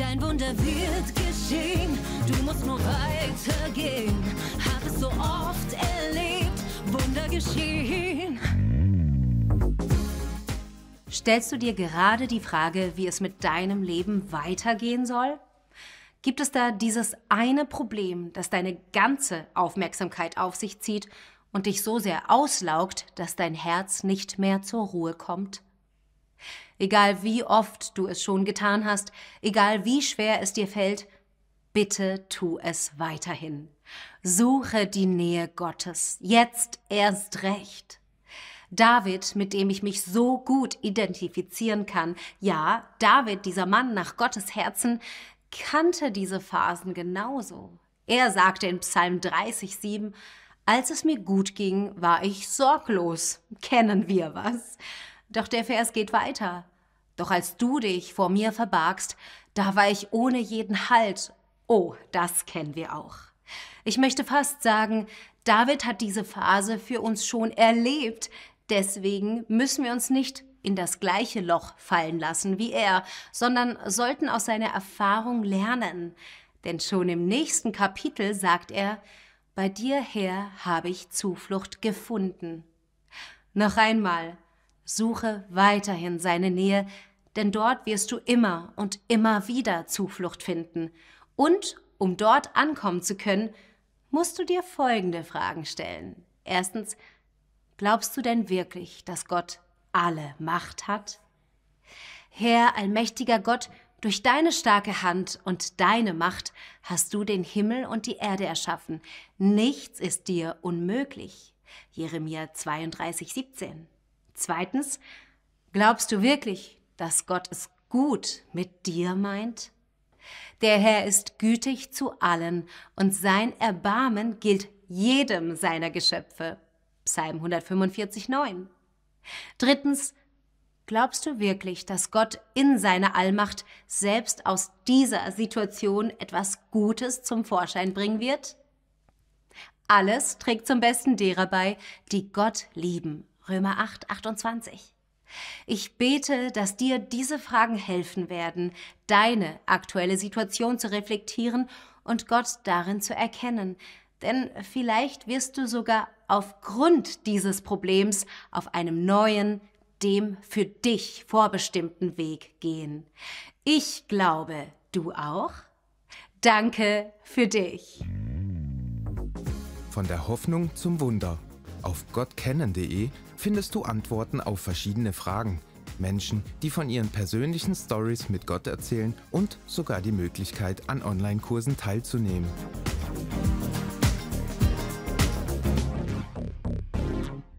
Dein Wunder wird geschehen, du musst nur weitergehen. Hab es so oft erlebt, Wunder geschehen. Stellst du dir gerade die Frage, wie es mit deinem Leben weitergehen soll? Gibt es da dieses eine Problem, das deine ganze Aufmerksamkeit auf sich zieht und dich so sehr auslaugt, dass dein Herz nicht mehr zur Ruhe kommt? Egal wie oft du es schon getan hast, egal wie schwer es dir fällt, bitte tu es weiterhin. Suche die Nähe Gottes, jetzt erst recht. David, mit dem ich mich so gut identifizieren kann, ja, David, dieser Mann nach Gottes Herzen, kannte diese Phasen genauso. Er sagte in Psalm 30,7, als es mir gut ging, war ich sorglos. Kennen wir was? Doch der Vers geht weiter. Doch als du dich vor mir verbargst, da war ich ohne jeden Halt. Oh, das kennen wir auch. Ich möchte fast sagen, David hat diese Phase für uns schon erlebt. Deswegen müssen wir uns nicht in das gleiche Loch fallen lassen wie er, sondern sollten aus seiner Erfahrung lernen. Denn schon im nächsten Kapitel sagt er, bei dir her habe ich Zuflucht gefunden. Noch einmal, Suche weiterhin seine Nähe, denn dort wirst du immer und immer wieder Zuflucht finden. Und um dort ankommen zu können, musst du dir folgende Fragen stellen. Erstens, glaubst du denn wirklich, dass Gott alle Macht hat? Herr, allmächtiger Gott, durch deine starke Hand und deine Macht hast du den Himmel und die Erde erschaffen. Nichts ist dir unmöglich. Jeremia 32, 17. Zweitens, glaubst du wirklich, dass Gott es gut mit dir meint? Der Herr ist gütig zu allen und sein Erbarmen gilt jedem seiner Geschöpfe. Psalm 145, 9. Drittens, glaubst du wirklich, dass Gott in seiner Allmacht selbst aus dieser Situation etwas Gutes zum Vorschein bringen wird? Alles trägt zum Besten derer bei, die Gott lieben Römer 8, 28. Ich bete, dass dir diese Fragen helfen werden, deine aktuelle Situation zu reflektieren und Gott darin zu erkennen. Denn vielleicht wirst du sogar aufgrund dieses Problems auf einem neuen, dem für dich vorbestimmten Weg gehen. Ich glaube, du auch. Danke für dich. Von der Hoffnung zum Wunder. Auf gottkennen.de findest du Antworten auf verschiedene Fragen. Menschen, die von ihren persönlichen Stories mit Gott erzählen und sogar die Möglichkeit, an Online-Kursen teilzunehmen.